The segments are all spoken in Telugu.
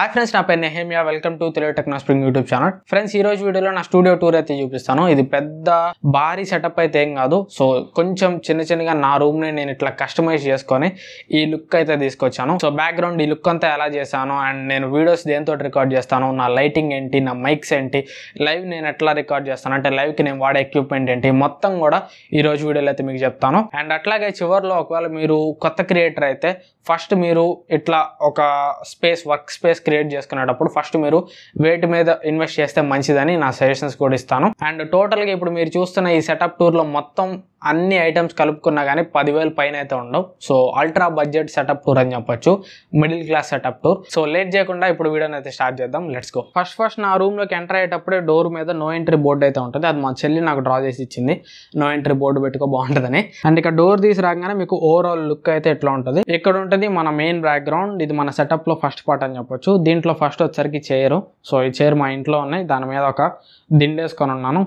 హాయ్ ఫ్రెండ్స్ నా పేరు Nehemiah welcome to Telugu techno spring YouTube channel friends ఈ రోజు వీడియోలో నా స్టూడియో టూర్ అయితే చూపిస్తాను ఇది పెద్ద భారీ సెటప్ అయితే ఏం కాదు సో కొంచెం చిన్న చిన్నగా నా రూమ్ని నేను ఇట్లా కస్టమైజ్ చేసుకొని ఈ లుక్ అయితే తీసుకొచ్చాను సో బ్యాక్గ్రౌండ్ ఈ లుక్ అంతా ఎలా చేశాను అండ్ నేను వీడియోస్ దేంతో రికార్డ్ చేస్తాను నా లైటింగ్ ఏంటి నా మైక్స్ ఏంటి లైవ్ నేను ఎట్లా రికార్డ్ చేస్తాను అంటే లైవ్కి నేను వాడే ఎక్విప్మెంట్ ఏంటి మొత్తం కూడా ఈ రోజు వీడియోలో అయితే మీకు చెప్తాను అండ్ అట్లాగే చివరిలో ఒకవేళ మీరు కొత్త క్రియేటర్ అయితే ఫస్ట్ మీరు ఇట్లా ఒక స్పేస్ వర్క్ స్పేస్ క్రియేట్ చేసుకునేటప్పుడు ఫస్ట్ మీరు వెయిట్ మీద ఇన్వెస్ట్ చేస్తే మంచిదని నా సజెషన్స్ కూడా ఇస్తాను అండ్ టోటల్గా ఇప్పుడు మీరు చూస్తున్న ఈ సెటప్ టూర్లో మొత్తం అన్ని ఐటమ్స్ కలుపుకున్నా కానీ పదివేల పైన అయితే ఉండవు so ultra budget setup tour అని చెప్పొచ్చు middle class setup tour so late చేయకుండా ఇప్పుడు వీడియోని అయితే స్టార్ట్ చేద్దాం లెట్స్ గో ఫస్ట్ ఫస్ట్ నా లోకి ఎంటర్ అయ్యేటప్పుడే డోర్ మీద నో ఎంట్రీ బోర్డు అయితే ఉంటుంది అది మా చెల్లి నాకు డ్రా చేసి ఇచ్చింది నో ఎంట్రీ బోర్డు పెట్టుకో బాగుంటుందని అండ్ ఇక్కడ డోర్ తీసి రాగానే మీకు ఓవరాల్ లుక్ అయితే ఎట్లా ఉంటుంది ఇక్కడ ఉంటుంది మన మెయిన్ బ్యాక్గ్రౌండ్ ఇది మన సెటప్ లో ఫస్ట్ పార్ట్ అని చెప్పొచ్చు దీంట్లో ఫస్ట్ వచ్చరికి చైర్ సో ఈ చైర్ మా ఇంట్లో ఉన్నాయి దాని మీద ఒక దిండేసుకొని ఉన్నాను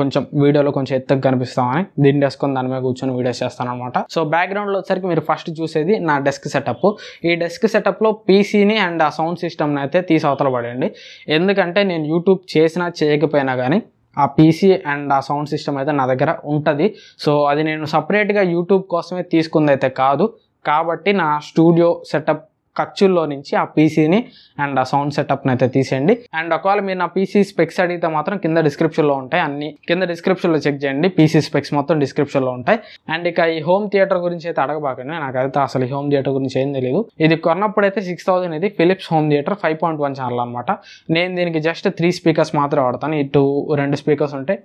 కొంచెం వీడియోలో కొంచెం ఎత్తుకు కనిపిస్తామని దిండేసుకొని వేసుకొని దాని మీద కూర్చొని వీడియోస్ చేస్తాను అనమాట సో బ్యాక్గ్రౌండ్లో వచ్చరికి మీరు ఫస్ట్ చూసేది నా డెస్క్ సెటప్ ఈ డెస్క్ సెటప్లో పీసీని అండ్ ఆ సౌండ్ సిస్టమ్ని అయితే తీసి అవతల పడండి ఎందుకంటే నేను యూట్యూబ్ చేసినా చేయకపోయినా కానీ ఆ పీసీ అండ్ ఆ సౌండ్ సిస్టమ్ అయితే నా దగ్గర ఉంటుంది సో అది నేను సపరేట్గా యూట్యూబ్ కోసమే తీసుకుంది అయితే కాదు కాబట్టి నా స్టూడియో సెటప్ ఖర్చుల్లో నుంచి ఆ పీసీని అండ్ ఆ సౌండ్ సెటప్ని అయితే తీసేయండి అండ్ ఒకవేళ మీరు నా పీసీ స్పెక్స్ అడిగితే మాత్రం కింద డిస్క్రిప్షన్లో ఉంటాయి అన్ని కింద డిస్క్రిప్షన్లో చెక్ చేయండి పీసీ స్పెక్స్ మొత్తం డిస్క్రిప్షన్లో ఉంటాయి అండ్ ఇక ఈ హోమ్ థియేటర్ గురించి అయితే అడగబాకండి నాకైతే అసలు ఈ హోమ్ థియేటర్ గురించి ఏం తెలియదు ఇది కొన్నప్పుడు అయితే సిక్స్ థౌసండ్ ఇది Philips home theatre five point one channel అనమాట నేను దీనికి జస్ట్ త్రీ స్పీకర్స్ మాత్రమే వాడతాను ఇటు రెండు స్పీకర్స్ ఉంటాయి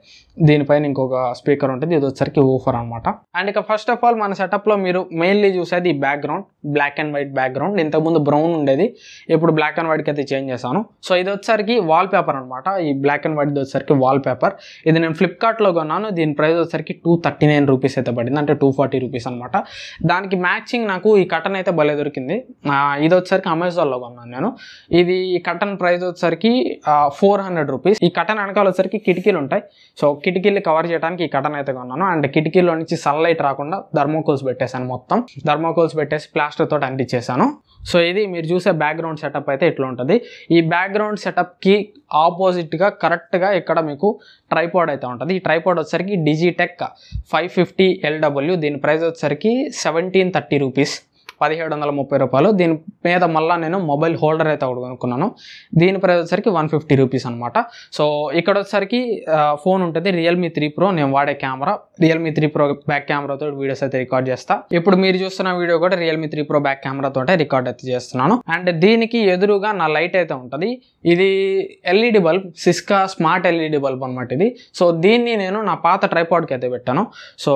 దీనిపైన ఇంకొక స్పీకర్ ఉంటుంది ఇది వచ్చరికి ఊఫర్ అనమాట అండ్ ఇక ఫస్ట్ ఆఫ్ ఆల్ మన సెటప్లో మీరు మెయిన్లీ చూసేది ఈ background black and white background ఇంతకుముందు బ్రౌన్ ఉండేది ఇప్పుడు బ్లాక్ అండ్ వైట్కి అయితే చేంజ్ చేశాను సో ఇది వచ్చేసరికి వాల్ పేపర్ అనమాట ఈ బ్లాక్ అండ్ వైట్ వచ్చేసరికి వాల్ పేపర్ ఇది నేను ఫ్లిప్కార్ట్లో కొన్నాను దీని ప్రైస్ వచ్చేసరికి టూ థర్టీ నైన్ రూపీస్ అయితే పడింది అంటే టూ ఫార్టీ రూపీస్ అనమాట దానికి మ్యాచింగ్ నాకు ఈ కటన్ అయితే భలే దొరికింది ఇది వచ్చేసరికి అమెజాన్లో కొన్నాను నేను ఇది ఈ కటన్ ప్రైస్ వచ్చేసరికి ఫోర్ హండ్రెడ్ రూపీస్ ఈ కటన్ వెనకాల వచ్చేసరికి కిటికీలు ఉంటాయి సో కిటికీలు కవర్ చేయడానికి ఈ కటన్ అయితే కొన్నాను అండ్ కిటికీలో నుంచి సన్లైట్ రాకుండా ధర్మోకోల్స్ పెట్టేశాను మొత్తం ధర్మోకోల్స్ పెట్టేసి ప్లాస్టిక్ ప్లాస్టర్ తోటి అంటించేసాను సో ఇది మీరు చూసే బ్యాక్గ్రౌండ్ సెటప్ అయితే ఇట్లా ఉంటుంది ఈ బ్యాక్గ్రౌండ్ సెటప్కి ఆపోజిట్గా కరెక్ట్గా ఇక్కడ మీకు ట్రైపాడ్ అయితే ఉంటుంది ఈ ట్రైపాడ్ వచ్చేసరికి డిజిటెక్ ఫైవ్ ఫిఫ్టీ ఎల్డబ్ల్యూ దీని ప్రైస్ వచ్చేసరికి సెవెంటీన్ థర్టీ రూపీస్ పదిహేడు వందల ముప్పై రూపాయలు దీని మీద మళ్ళీ నేను మొబైల్ హోల్డర్ అయితే ఒకటి కొనుక్కున్నాను దీని ప్రైస్ వచ్చేసరికి వన్ ఫిఫ్టీ రూపీస్ అనమాట సో ఇక్కడ వచ్చేసరికి ఫోన్ ఉంటుంది రియల్మీ త్రీ ప్రో నేను వాడే camera Realme three pro back కెమెరాతో వీడియోస్ అయితే రికార్డ్ చేస్తా ఇప్పుడు మీరు చూస్తున్న వీడియో కూడా రియల్మీ త్రీ ప్రో బ్యాక్ కెమెరాతో రికార్డ్ అయితే చేస్తున్నాను అండ్ దీనికి ఎదురుగా నా లైట్ అయితే ఉంటుంది ఇది LED bulb Syska smart LED bulb అనమాట ఇది సో దీన్ని నేను నా పాత ట్రైపాడ్కి అయితే పెట్టాను సో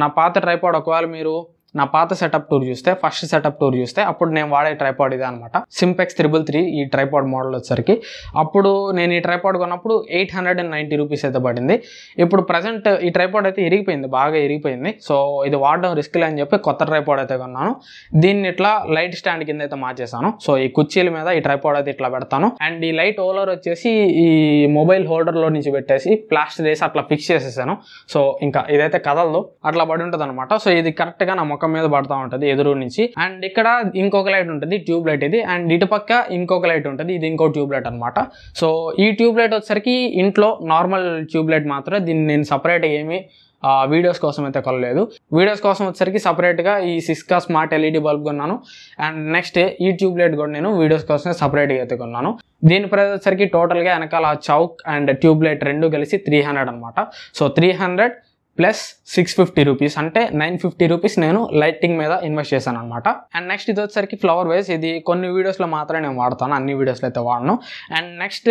నా పాత ట్రైపాడ్ ఒకవేళ మీరు నా పాత సెటప్ టూర్ చూస్తే ఫస్ట్ సెటప్ టూర్ చూస్తే అప్పుడు నేను వాడే ట్రైపాడ్ ఇదే అనమాట సింపెక్స్ త్రిబుల్ త్రీ ఈ ట్రైపాడ్ మోడల్ వచ్చేసరికి అప్పుడు నేను ఈ ట్రైపాడ్ కొన్నప్పుడు eight hundred and ninety rupees అయితే పడింది ఇప్పుడు ప్రజెంట్ ఈ ట్రైపాడ్ అయితే ఇరిగిపోయింది బాగా ఇరిగిపోయింది సో ఇది వాడడం రిస్క్ అని చెప్పి కొత్త ట్రైపాడ్ అయితే కొన్నాను దీన్ని ఇట్లా లైట్ స్టాండ్ కింద అయితే మార్చేసాను సో ఈ కుర్చీల మీద ఈ ట్రైపాడ్ అయితే ఇట్లా పెడతాను అండ్ ఈ లైట్ ఓలర్ వచ్చేసి ఈ మొబైల్ హోల్డర్లో నుంచి పెట్టేసి ప్లాస్టర్ వేసి అట్లా ఫిక్స్ చేసేసాను సో ఇంకా ఇదైతే కదలదు అట్లా పడి ఉంటుంది అనమాట సో ఇది కరెక్ట్గా నా ముఖం పక్కన మీద పడతా ఉంటుంది ఎదురు నుంచి అండ్ ఇక్కడ ఇంకొక లైట్ ఉంటుంది ట్యూబ్ లైట్ ఇది అండ్ ఇటుపక్క ఇంకొక లైట్ ఉంటుంది ఇది ఇంకో ట్యూబ్ లైట్ అనమాట సో ఈ ట్యూబ్ లైట్ వచ్చేసరికి ఇంట్లో నార్మల్ ట్యూబ్ లైట్ మాత్రమే దీన్ని నేను సపరేట్ ఏమి వీడియోస్ కోసం అయితే కొనలేదు వీడియోస్ కోసం వచ్చేసరికి సపరేట్గా ఈ సిస్కా స్మార్ట్ ఎల్ఈడి బల్బ్ కొన్నాను అండ్ నెక్స్ట్ ఈ ట్యూబ్ లైట్ కూడా నేను వీడియోస్ కోసం సపరేట్గా అయితే కొన్నాను దీని ప్రైస్ వచ్చేసరికి టోటల్గా వెనకాల చౌక్ అండ్ ట్యూబ్ లైట్ రెండు కలిసి త్రీ హండ్రెడ్ అనమాట so three hundred plus six fifty rupees అంటే నైన్ ఫిఫ్టీ రూపీస్ నేను లైటింగ్ మీద ఇన్వెస్ట్ చేశాను అనమాట అండ్ నెక్స్ట్ ఇది వచ్చేసరికి ఫ్లవర్ వేస్ ఇది కొన్ని వీడియోస్లో మాత్రమే నేను వాడతాను అన్ని వీడియోస్లో అయితే వాడను అండ్ నెక్స్ట్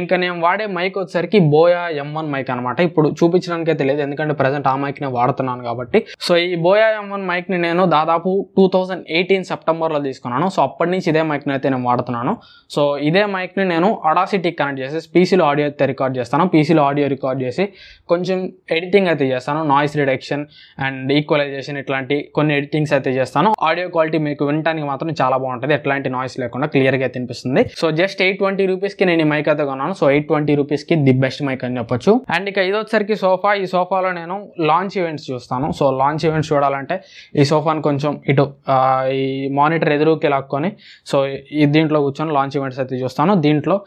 ఇంకా నేను వాడే మైక్ వచ్చేసరికి బోయా ఎం వన్ మైక్ అనమాట ఇప్పుడు చూపించడానికి అయితే లేదు ఎందుకంటే ప్రజెంట్ ఆ మైక్ నేను వాడుతున్నాను కాబట్టి సో ఈ బోయా ఎం వన్ మైక్ని నేను దాదాపు టూ థౌజండ్ ఎయిటీన్ సెప్టెంబర్లో తీసుకున్నాను సో అప్పటి నుంచి ఇదే మైక్ని అయితే నేను వాడుతున్నాను సో ఇదే మైక్ని నేను అడాసిటీ కనెక్ట్ చేసి పీసీలో ఆడియో అయితే రికార్డ్ చేస్తాను పీసీలో ఆడియో రికార్డ్ చేసి కొంచెం ఎడిటింగ్ అయితే చేస్తాను నాయిస్ రిడక్షన్ అండ్ ఈక్వలైజేషన్ ఇట్లాంటి కొన్ని ఎడిటింగ్స్ అయితే చేస్తాను ఆడియో క్వాలిటీ మీకు వినడానికి మాత్రం చాలా బాగుంటుంది ఎట్లాంటి నాయిస్ లేకుండా క్లియర్గా అయితే సో జస్ట్ ఎయిట్ ట్వంటీ రూపీస్కి నేను ఈ మైక్ అయితే ఉన్నాను సో ఎయిట్ ట్వంటీ రూపీస్కి ది బెస్ట్ మైక్ అని చెప్పొచ్చు అండ్ ఇక ఇదొచ్చేసరికి సోఫా ఈ సోఫాలో నేను లాంచ్ ఈవెంట్స్ చూస్తాను సో లాంచ్ ఈవెంట్స్ చూడాలంటే ఈ సోఫాను కొంచెం ఇటు ఈ మానిటర్ ఎదురుకి లాక్కొని సో ఈ దీంట్లో కూర్చొని లాంచ్ ఈవెంట్స్ అయితే చూస్తాను దీంట్లో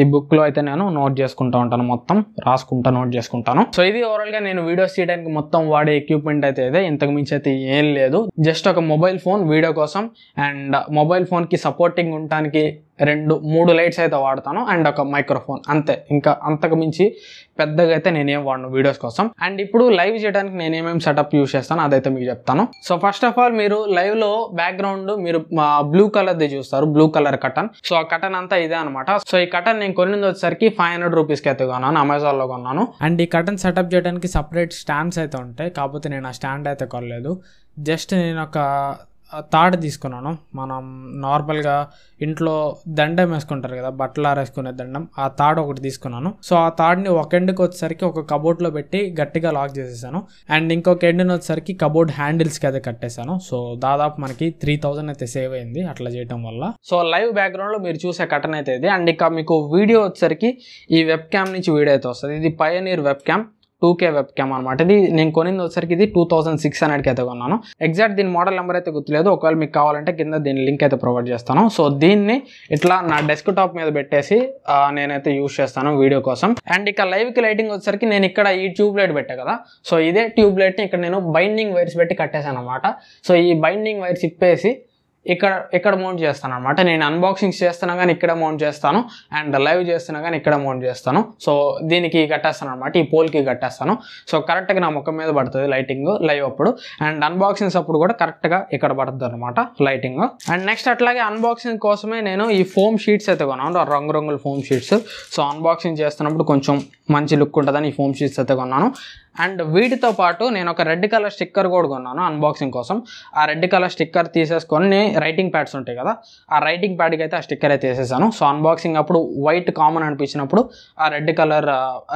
ఈ బుక్లో అయితే నేను నోట్ చేసుకుంటా ఉంటాను మొత్తం రాసుకుంటా నోట్ చేసుకుంటాను సో ఇది ఓవరాల్గా నేను వీడియోస్ తీయడానికి మొత్తం వాడే ఎక్విప్మెంట్ అయితే ఇదే ఇంతకు మించి అయితే ఏం లేదు జస్ట్ ఒక మొబైల్ ఫోన్ వీడియో కోసం అండ్ మొబైల్ ఫోన్కి సపోర్టింగ్ ఉండటానికి రెండు మూడు లైట్స్ అయితే వాడతాను అండ్ ఒక మైక్రోఫోన్ అంతే ఇంకా అంతకు మించి పెద్దగా అయితే నేనేం వాడను వీడియోస్ కోసం అండ్ ఇప్పుడు లైవ్ చేయడానికి ఏమేమి సెటప్ యూజ్ చేస్తాను అదైతే మీకు చెప్తాను సో ఫస్ట్ ఆఫ్ ఆల్ మీరు లైవ్లో బ్యాక్గ్రౌండ్ మీరు బ్లూ కలర్ది చూస్తారు బ్లూ కలర్ కటన్ సో ఆ కటన్ అంతా ఇదే అనమాట సో ఈ కటన్ నేను కొన్నింది వచ్చేసరికి ఫైవ్ హండ్రెడ్ రూపీస్కి అయితే కొన్నాను అమెజాన్లో కొన్నాను అండ్ ఈ కటన్ సెటప్ చేయడానికి సపరేట్ స్టాండ్స్ అయితే ఉంటాయి కాకపోతే నేను ఆ స్టాండ్ అయితే కొనలేదు జస్ట్ నేను ఒక తాడు తీసుకున్నాను మనం నార్మల్గా ఇంట్లో దండం వేసుకుంటారు కదా బట్టలు ఆరేసుకునే దండం ఆ తాడు ఒకటి తీసుకున్నాను సో ఆ తాడుని ఒక ఎండ్కి వచ్చేసరికి ఒక కబోర్డ్లో పెట్టి గట్టిగా లాక్ చేసేసాను అండ్ ఇంకొక ఎండ్ని వచ్చేసరికి కబోర్డ్ హ్యాండిల్స్కి అయితే కట్టేశాను సో దాదాపు మనకి త్రీ థౌజండ్ అయితే సేవ్ అయింది అట్లా చేయడం వల్ల సో లైవ్ బ్యాక్గ్రౌండ్లో మీరు చూసే కటన్ అయితే ఇది అండ్ ఇక మీకు వీడియో వచ్చేసరికి ఈ వెబ్ క్యామ్ నుంచి వీడియో అయితే వస్తుంది ఇది Pioneer webcam two K webcam అనమాట ఇది నేను కొనింది వచ్చరికి ఇది టూ థౌసండ్ సిక్స్ హండ్రెడ్కి అయితే కొన్నాను ఎగ్జాక్ట్ దీని మోడల్ నెంబర్ అయితే గుర్తులేదు ఒకవేళ మీకు కావాలంటే కింద దీని లింక్ అయితే ప్రొవైడ్ చేస్తాను సో దీన్ని ఇట్లా నా డెస్క్ టాప్ మీద పెట్టేసి నేనైతే యూజ్ చేస్తాను వీడియో కోసం అండ్ ఇక లైవ్కి లైటింగ్ వచ్చేసరికి నేను ఇక్కడ ఈ ట్యూబ్ లైట్ పెట్టాను కదా సో ఇదే ట్యూబ్ లైట్ని ఇక్కడ నేను బైండింగ్ వైర్స్ పెట్టి కట్టేశాను అనమాట సో ఈ బైండింగ్ వైర్స్ ఇప్పేసి ఇక్కడ ఇక్కడ మౌంట్ చేస్తాను అనమాట నేను అన్బాక్సింగ్స్ చేస్తున్నా కానీ ఇక్కడ మౌంట్ చేస్తాను అండ్ లైవ్ చేస్తున్నా కానీ ఇక్కడ మౌంట్ చేస్తాను సో దీనికి కట్టేస్తాను అనమాట ఈ పోల్కి కట్టేస్తాను సో కరెక్ట్గా నా ముఖం మీద పడుతుంది లైటింగ్ లైవ్ అప్పుడు అండ్ అన్బాక్సింగ్స్ అప్పుడు కూడా కరెక్ట్గా ఇక్కడ పడుతుంది అనమాట లైటింగ్ అండ్ నెక్స్ట్ అట్లాగే అన్బాక్సింగ్ కోసమే నేను ఈ ఫోమ్ షీట్స్ అయితే కొన్నాను రంగురంగుల ఫోమ్ షీట్స్ సో అన్బాక్సింగ్ చేస్తున్నప్పుడు కొంచెం మంచి లుక్ ఉంటుందని ఈ ఫోమ్ షీట్స్ అయితే కొన్నాను అండ్ వీటితో పాటు నేను ఒక రెడ్ కలర్ స్టిక్కర్ కూడా కొన్నాను అన్బాక్సింగ్ కోసం ఆ రెడ్ కలర్ స్టిక్కర్ తీసేసుకొని రైటింగ్ ప్యాడ్స్ ఉంటాయి కదా ఆ రైటింగ్ ప్యాడ్కి అయితే ఆ స్టిక్కర్ అయితే వేసేసాను సో అన్బాక్సింగ్ అప్పుడు వైట్ కామన్ అనిపించినప్పుడు ఆ రెడ్ కలర్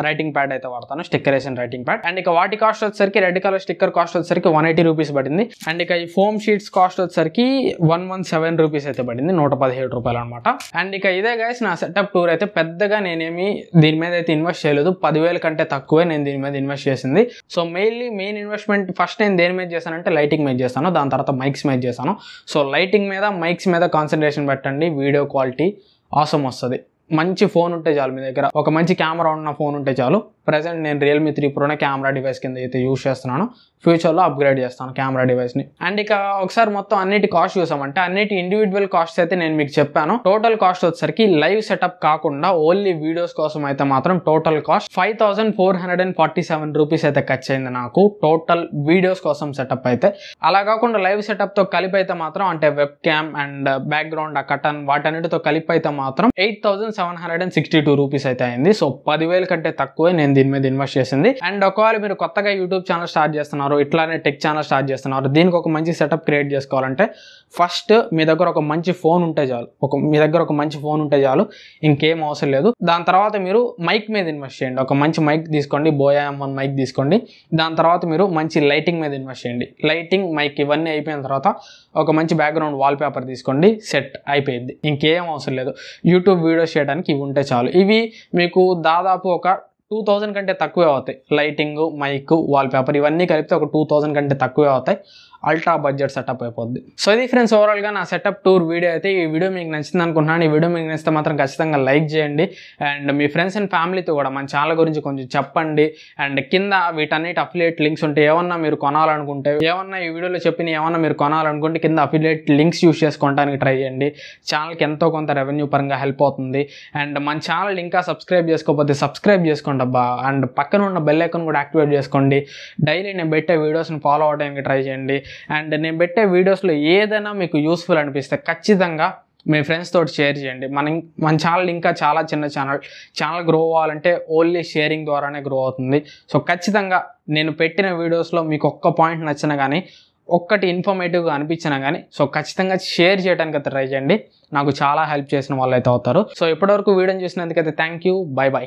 రైటింగ్ ప్యాడ్ అయితే వాడతాను స్టిక్కర్ వేసిన రైటింగ్ ప్యాడ్ అండ్ ఇక వాటి కాస్ట్ వచ్చేసరికి రెడ్ కలర్ స్టిక్కర్ కాస్ట్ వచ్చేసరికి వన్ ఎయిటీ రూపీస్ పడింది అండ్ ఇక ఈ ఫోమ్ షీట్స్ కాస్ట్ వచ్చేసరికి వన్ వన్ సెవెన్ రూపీస్ అయితే పడింది నూట పదిహేడు రూపాయలు అనమాట అండ్ ఇక ఇదే గైస్ నా సెటప్ టూర్ అయితే పెద్దగా నేనేమి దీని మీద అయితే ఇన్వెస్ట్ చేయలేదు పదివేల కంటే తక్కువే నేను దీని మీద ఇన్వెస్ట్ చేసింది వచ్చింది so mainly main investment first నేను దేని మీద చేశానంటే లైటింగ్ మీద చేశాను దాని తర్వాత మైక్స్ మీద చేశాను సో లైటింగ్ మీద మైక్స్ మీద కాన్సన్ట్రేషన్ పెట్టండి వీడియో క్వాలిటీ ఆసం వస్తుంది మంచి ఫోన్ ఉంటే చాలు మీ దగ్గర ఒక మంచి కెమెరా ఉన్న ఫోన్ ఉంటే చాలు ప్రజెంట్ నేను రియల్మీ త్రీ ప్రోనే కెమెరా డివైస్ కింద అయితే యూజ్ చేస్తున్నాను ఫ్యూచర్లో అప్గ్రేడ్ చేస్తాను కెమెరా డివైస్ని అండ్ ఇక ఒకసారి మొత్తం అన్నిటి కాస్ట్ చూసామంటే అన్నిటి ఇండివిజువల్ కాస్ట్ అయితే నేను మీకు చెప్పాను టోటల్ కాస్ట్ వచ్చేసరికి లైవ్ సెటప్ కాకుండా ఓన్లీ వీడియోస్ కోసం అయితే మాత్రం total cost five thousand four hundred and forty seven rupees అయితే ఖర్చు అయింది నాకు టోటల్ వీడియోస్ కోసం సెటప్ అయితే అలా కాకుండా లైవ్ సెటప్తో కలిపి అయితే మాత్రం అంటే వెబ్ క్యామ్ అండ్ బ్యాక్గ్రౌండ్ ఆ కటన్ వాటన్నిటితో కలిపి అయితే మాత్రం eight thousand seven hundred and sixty two rupees అయితే అయింది సో పదివేల కంటే తక్కువే నేను నేను దీని మీద ఇన్వెస్ట్ చేసింది అండ్ ఒకవేళ మీరు కొత్తగా యూట్యూబ్ ఛానల్ స్టార్ట్ చేస్తున్నారు ఇట్లానే టెక్ ఛానల్ స్టార్ట్ చేస్తున్నారు దీనికి ఒక మంచి సెటప్ క్రియేట్ చేసుకోవాలంటే ఫస్ట్ మీ దగ్గర ఒక మంచి ఫోన్ ఉంటే చాలు ఒక మీ దగ్గర ఒక మంచి ఫోన్ ఉంటే చాలు ఇంకేం అవసరం లేదు దాని తర్వాత మీరు మైక్ మీద ఇన్వెస్ట్ చేయండి ఒక మంచి మైక్ తీసుకోండి బోయా వన్ మైక్ తీసుకోండి దాని తర్వాత మీరు మంచి లైటింగ్ మీద ఇన్వెస్ట్ చేయండి లైటింగ్ మైక్ ఇవన్నీ అయిపోయిన తర్వాత ఒక మంచి బ్యాక్గ్రౌండ్ వాల్పేపర్ తీసుకోండి సెట్ అయిపోయింది ఇంకేం అవసరం లేదు యూట్యూబ్ వీడియోస్ చేయడానికి ఇవి ఉంటే చాలు ఇవి మీకు దాదాపు ఒక టూ థౌజండ్ కంటే తక్కువే అవుతాయి లైటింగ్ మైక్ వాల్పేపర్ ఇవన్నీ కలిపితే ఒక టూ థౌజండ్ కంటే తక్కువే అవుతాయి అల్ట్రా బడ్జెట్ సెటప్ అయిపోద్ది సో ఇది ఫ్రెండ్స్ ఓవరాల్గా నా సెటప్ టూర్ వీడియో అయితే ఈ వీడియో మీకు నచ్చింది అనుకుంటున్నాను ఈ వీడియో మీకు నచ్చితే మాత్రం ఖచ్చితంగా లైక్ చేయండి అండ్ మీ ఫ్రెండ్స్ అండ్ ఫ్యామిలీతో కూడా మన ఛానల్ గురించి కొంచెం చెప్పండి అండ్ కింద వీటన్నిటి అఫిలియేట్ లింక్స్ ఉంటే ఏమన్నా మీరు కొనాలనుకుంటే ఏమన్నా ఈ వీడియోలో చెప్పిన ఏమన్నా మీరు కొనాలనుకుంటే కింద అఫిలియేట్ లింక్స్ యూస్ చేసుకోవడానికి ట్రై చేయండి ఛానల్కి ఎంతో కొంత రెవెన్యూ పరంగా హెల్ప్ అవుతుంది అండ్ మన ఛానల్ ఇంకా సబ్స్క్రైబ్ చేసుకోకపోతే సబ్స్క్రైబ్ చేసుకోండి అబ్బా అండ్ పక్కన ఉన్న బెల్ ఐకన్ కూడా యాక్టివేట్ చేసుకోండి డైలీ నేను పెట్టే వీడియోస్ని ఫాలో అవడానికి ట్రై చేయండి అండ్ నేను పెట్టే వీడియోస్లో ఏదైనా మీకు యూస్ఫుల్ అనిపిస్తే ఖచ్చితంగా మీ ఫ్రెండ్స్ తోటి షేర్ చేయండి మన మన ఛానల్ ఇంకా చాలా చిన్న ఛానల్ ఛానల్ గ్రో అవ్వాలంటే ఓన్లీ షేరింగ్ ద్వారానే గ్రో అవుతుంది సో ఖచ్చితంగా నేను పెట్టిన వీడియోస్లో మీకు ఒక్క పాయింట్ నచ్చినా కానీ ఒక్కటి ఇన్ఫర్మేటివ్గా అనిపించినా కానీ సో ఖచ్చితంగా షేర్ చేయడానికి అయితే ట్రై చేయండి నాకు చాలా హెల్ప్ చేసిన వాళ్ళు అవుతారు సో ఇప్పటివరకు వీడియోని చూసినందుకైతే థ్యాంక్ యూ బై బాయ్